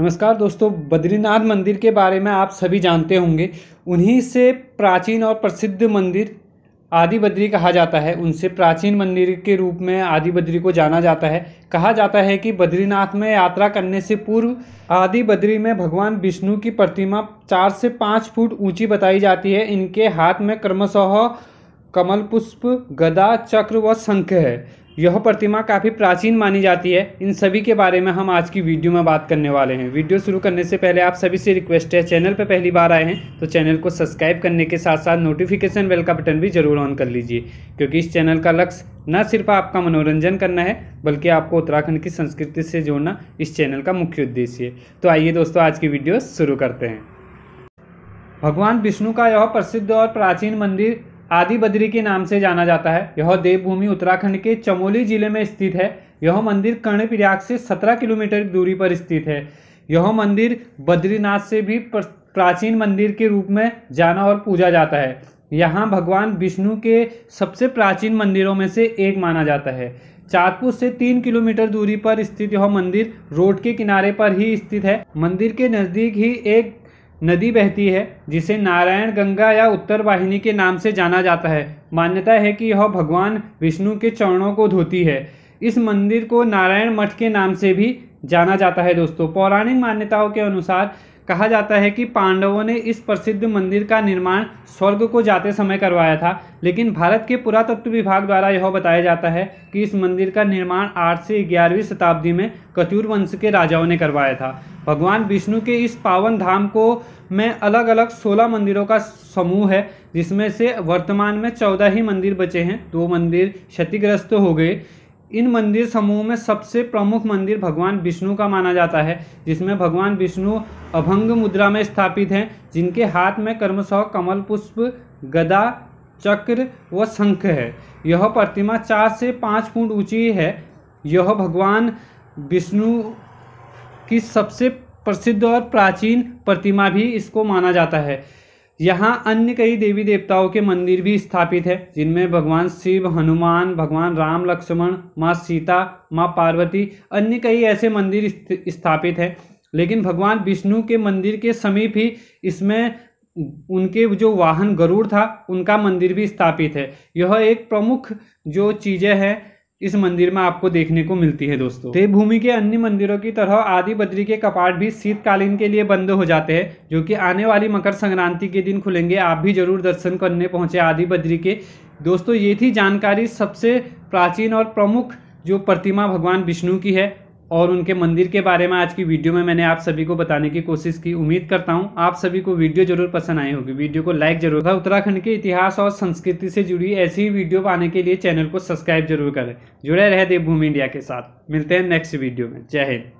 नमस्कार दोस्तों बद्रीनाथ मंदिर के बारे में आप सभी जानते होंगे उन्हीं से प्राचीन और प्रसिद्ध मंदिर आदि बद्री कहा जाता है उनसे प्राचीन मंदिर के रूप में आदि बद्री को जाना जाता है कहा जाता है कि बद्रीनाथ में यात्रा करने से पूर्व आदि बद्री में भगवान विष्णु की प्रतिमा चार से पाँच फुट ऊंची बताई जाती है इनके हाथ में क्रमशः कमल पुष्प गदा चक्र व शंख है यह प्रतिमा काफ़ी प्राचीन मानी जाती है इन सभी के बारे में हम आज की वीडियो में बात करने वाले हैं वीडियो शुरू करने से पहले आप सभी से रिक्वेस्ट है चैनल पर पहली बार आए हैं तो चैनल को सब्सक्राइब करने के साथ साथ नोटिफिकेशन बेल का बटन भी जरूर ऑन कर लीजिए क्योंकि इस चैनल का लक्ष्य न सिर्फ आपका मनोरंजन करना है बल्कि आपको उत्तराखंड की संस्कृति से जोड़ना इस चैनल का मुख्य उद्देश्य है तो आइए दोस्तों आज की वीडियो शुरू करते हैं भगवान विष्णु का यह प्रसिद्ध और प्राचीन मंदिर आदि बद्री के नाम से जाना जाता है यह देवभूमि उत्तराखंड के चमोली जिले में स्थित है यह मंदिर कर्णप्रयाग से 17 किलोमीटर की दूरी पर स्थित है यह मंदिर बद्रीनाथ से भी प्राचीन मंदिर के रूप में जाना और पूजा जाता है यहाँ भगवान विष्णु के सबसे प्राचीन मंदिरों में से एक माना जाता है चाँदपुर से तीन किलोमीटर दूरी पर स्थित यह मंदिर रोड के किनारे पर ही स्थित है मंदिर के नज़दीक ही एक नदी बहती है जिसे नारायण गंगा या उत्तर वाहिनी के नाम से जाना जाता है मान्यता है कि यह भगवान विष्णु के चरणों को धोती है इस मंदिर को नारायण मठ के नाम से भी जाना जाता है दोस्तों पौराणिक मान्यताओं के अनुसार कहा जाता है कि पांडवों ने इस प्रसिद्ध मंदिर का निर्माण स्वर्ग को जाते समय करवाया था लेकिन भारत के पुरातत्व विभाग द्वारा यह बताया जाता है कि इस मंदिर का निर्माण 8 से 11वीं शताब्दी में कचूर वंश के राजाओं ने करवाया था भगवान विष्णु के इस पावन धाम को में अलग अलग 16 मंदिरों का समूह है जिसमें से वर्तमान में चौदह ही मंदिर बचे हैं दो मंदिर क्षतिग्रस्त हो गए इन मंदिर समूह में सबसे प्रमुख मंदिर भगवान विष्णु का माना जाता है जिसमें भगवान विष्णु अभंग मुद्रा में स्थापित हैं जिनके हाथ में कर्मशः कमल पुष्प गदा चक्र व शंख है यह प्रतिमा चार से पाँच फुट ऊंची है यह भगवान विष्णु की सबसे प्रसिद्ध और प्राचीन प्रतिमा भी इसको माना जाता है यहाँ अन्य कई देवी देवताओं के मंदिर भी स्थापित है जिनमें भगवान शिव हनुमान भगवान राम लक्ष्मण माँ सीता माँ पार्वती अन्य कई ऐसे मंदिर स्थापित है लेकिन भगवान विष्णु के मंदिर के समीप ही इसमें उनके जो वाहन गरुड़ था उनका मंदिर भी स्थापित है यह एक प्रमुख जो चीज़ें हैं इस मंदिर में आपको देखने को मिलती है दोस्तों देवभूमि के अन्य मंदिरों की तरह आदि बद्री के कपाट भी शीतकालीन के लिए बंद हो जाते हैं जो कि आने वाली मकर संक्रांति के दिन खुलेंगे आप भी जरूर दर्शन करने पहुंचे आदि बद्री के दोस्तों ये थी जानकारी सबसे प्राचीन और प्रमुख जो प्रतिमा भगवान विष्णु की है और उनके मंदिर के बारे में आज की वीडियो में मैंने आप सभी को बताने की कोशिश की उम्मीद करता हूँ आप सभी को वीडियो जरूर पसंद आई होगी वीडियो को लाइक जरूर करें उत्तराखंड के इतिहास और संस्कृति से जुड़ी ऐसी ही वीडियो पाने के लिए चैनल को सब्सक्राइब जरूर करें जुड़े रहे देवभूमि इंडिया के साथ मिलते हैं नेक्स्ट वीडियो में जय हिंद